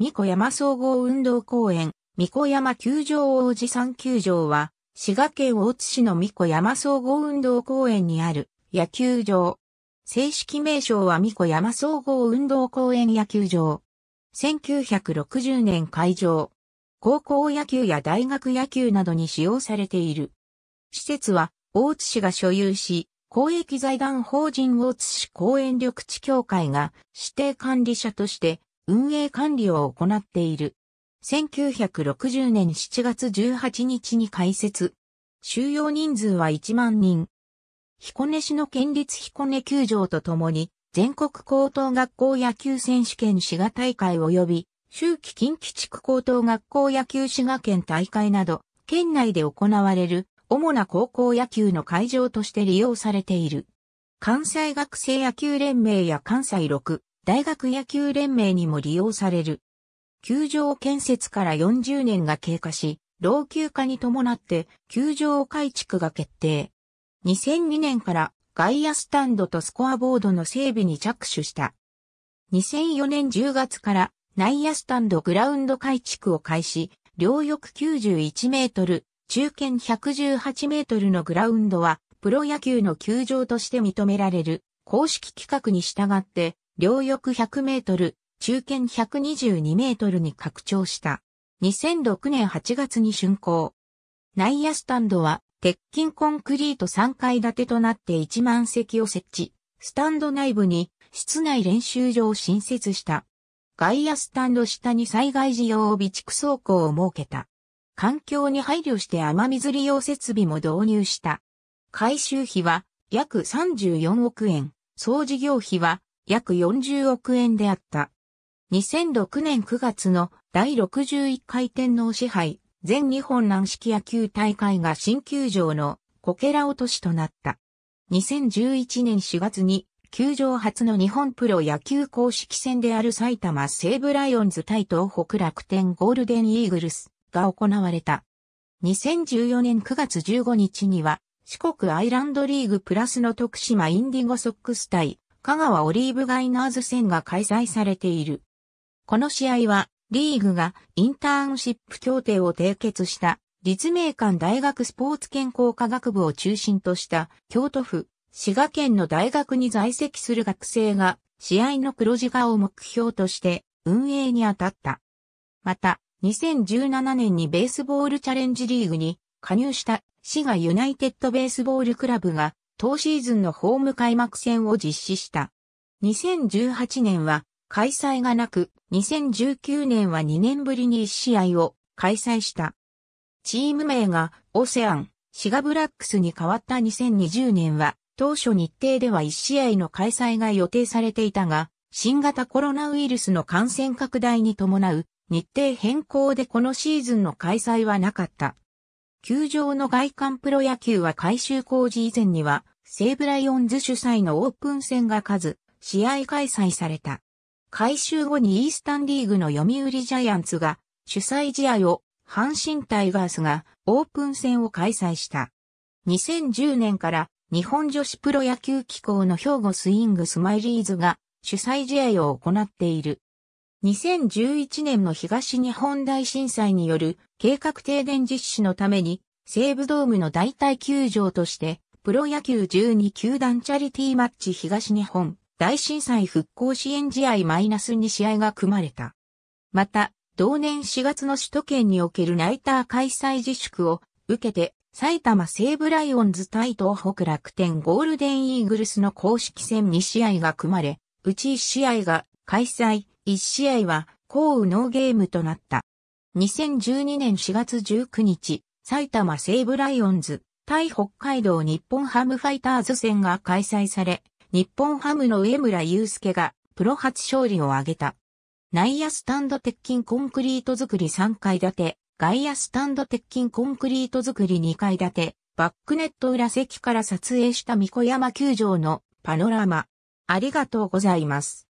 三子山総合運動公園、三子山球場王子山球場は、滋賀県大津市の三子山総合運動公園にある野球場。正式名称は三子山総合運動公園野球場。1960年開場。高校野球や大学野球などに使用されている。施設は大津市が所有し、公益財団法人大津市公園緑地協会が指定管理者として運営管理を行っている。1960年7月18日に開設。収容人数は1万人。彦根市の県立彦根球場とともに、全国高等学校野球選手権滋賀大会及び、秋季近畿地区高等学校野球滋賀県大会など、県内で行われる主な高校野球の会場として利用されている。関西学生野球連盟や関西6、大学野球連盟にも利用される。球場建設から40年が経過し、老朽化に伴って球場改築が決定。2002年から外野スタンドとスコアボードの整備に着手した。2004年10月から内野スタンドグラウンド改築を開始、両翼91メートル、中堅118メートルのグラウンドは、プロ野球の球場として認められる、公式規格に従って、両翼100メートル、中堅122メートルに拡張した。2006年8月に竣工。内野スタンドは、鉄筋コンクリート3階建てとなって1万席を設置。スタンド内部に、室内練習場を新設した。外野スタンド下に災害時用備蓄倉庫を設けた。環境に配慮して雨水利用設備も導入した。改修費は約34億円、総事業費は約40億円であった。2006年9月の第61回天皇支配全日本軟式野球大会が新球場のコケラ落としとなった。2011年4月に球場初の日本プロ野球公式戦である埼玉西武ライオンズ対東北楽天ゴールデンイーグルスが行われた。2014年9月15日には四国アイランドリーグプラスの徳島インディゴソックス対香川オリーブガイナーズ戦が開催されている。この試合は、リーグがインターンシップ協定を締結した立命館大学スポーツ健康科学部を中心とした京都府、滋賀県の大学に在籍する学生が試合の黒字化を目標として運営に当たった。また、2017年にベースボールチャレンジリーグに加入した滋賀ユナイテッドベースボールクラブが当シーズンのホーム開幕戦を実施した。2018年は開催がなく、2019年は2年ぶりに1試合を開催した。チーム名がオセアン、シガブラックスに変わった2020年は、当初日程では1試合の開催が予定されていたが、新型コロナウイルスの感染拡大に伴う日程変更でこのシーズンの開催はなかった。球場の外観プロ野球は改修工事以前には、西武ライオンズ主催のオープン戦が数、試合開催された。改修後にイースタンリーグの読売ジャイアンツが、主催試合を、阪神タイガースがオープン戦を開催した。2010年から日本女子プロ野球機構の兵庫スイングスマイリーズが主催試合を行っている。2011年の東日本大震災による計画停電実施のために西武ドームの代替球場としてプロ野球12球団チャリティーマッチ東日本大震災復興支援試合マイナス -2 試合が組まれた。また、同年4月の首都圏におけるナイター開催自粛を受けて埼玉西武ライオンズ対東北楽天ゴールデンイーグルスの公式戦2試合が組まれ、うち1試合が開催、1試合は降雨ノーゲームとなった。2012年4月19日、埼玉西武ライオンズ、対北海道日本ハムファイターズ戦が開催され、日本ハムの上村祐介がプロ初勝利を挙げた。内野スタンド鉄筋コンクリート作り3階建て、外野スタンド鉄筋コンクリート作り2階建て、バックネット裏席から撮影した三子山球場のパノラマ。ありがとうございます。